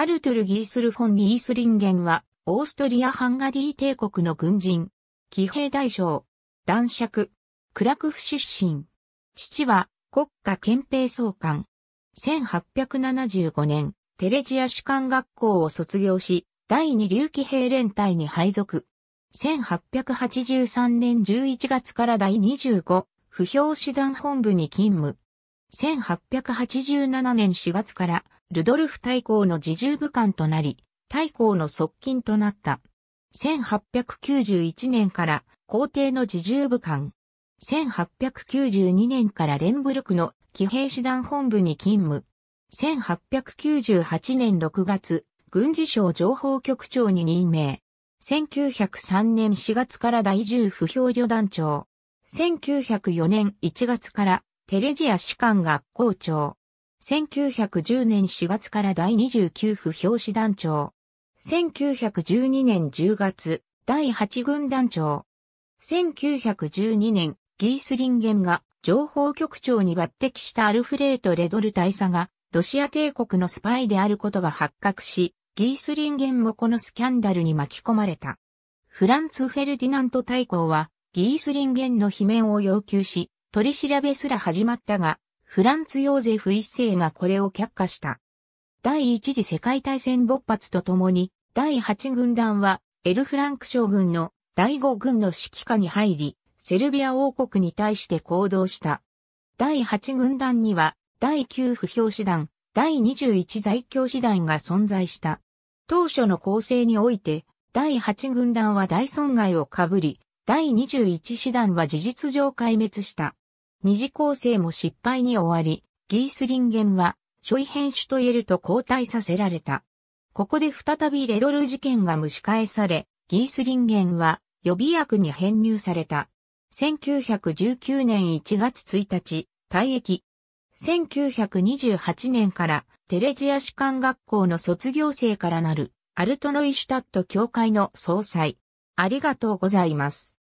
アルトゥル・ギースル・フォン・ニースリンゲンは、オーストリア・ハンガリー帝国の軍人、騎兵大将、男爵、クラクフ出身。父は、国家憲兵総監。1875年、テレジア士官学校を卒業し、第二流騎兵連隊に配属。1883年11月から第25、不評師団本部に勤務。1887年4月からルドルフ大公の自重武官となり、大公の側近となった。1891年から皇帝の自重武官。1892年からレンブルクの騎兵師団本部に勤務。1898年6月、軍事省情報局長に任命。1903年4月から第10不評旅団長。1904年1月からテレジア士官学校長。1910年4月から第29府表紙団長。1912年10月、第8軍団長。1912年、ギースリンゲンが情報局長に抜擢したアルフレート・レドル大佐が、ロシア帝国のスパイであることが発覚し、ギースリンゲンもこのスキャンダルに巻き込まれた。フランツ・フェルディナント大公は、ギースリンゲンの罷免を要求し、取り調べすら始まったが、フランツ・ヨーゼフ一世がこれを却下した。第一次世界大戦勃発とともに、第八軍団は、エル・フランク将軍の第五軍の指揮下に入り、セルビア王国に対して行動した。第八軍団には、第九不評師団、第21在京師団が存在した。当初の構成において、第八軍団は大損害をかぶり、第21師団は事実上壊滅した。二次構成も失敗に終わり、ギースリンゲンは、初位編集と言えると交代させられた。ここで再びレドル事件が蒸し返され、ギースリンゲンは予備役に編入された。1919年1月1日、退役。1928年からテレジア士官学校の卒業生からなるアルトノイシュタット教会の総裁。ありがとうございます。